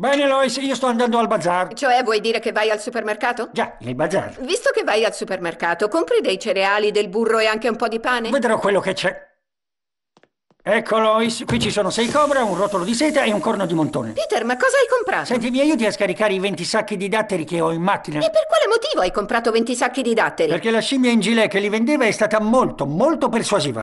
Bene, Lois, io sto andando al bazar. Cioè, vuoi dire che vai al supermercato? Già, nel bazar. Visto che vai al supermercato, compri dei cereali, del burro e anche un po' di pane? Vedrò quello che c'è. Ecco, Lois, qui ci sono sei cobra, un rotolo di seta e un corno di montone. Peter, ma cosa hai comprato? Senti, mi aiuti a scaricare i 20 sacchi di datteri che ho in macchina. E per quale motivo hai comprato 20 sacchi di datteri? Perché la scimmia in gilet che li vendeva è stata molto, molto persuasiva.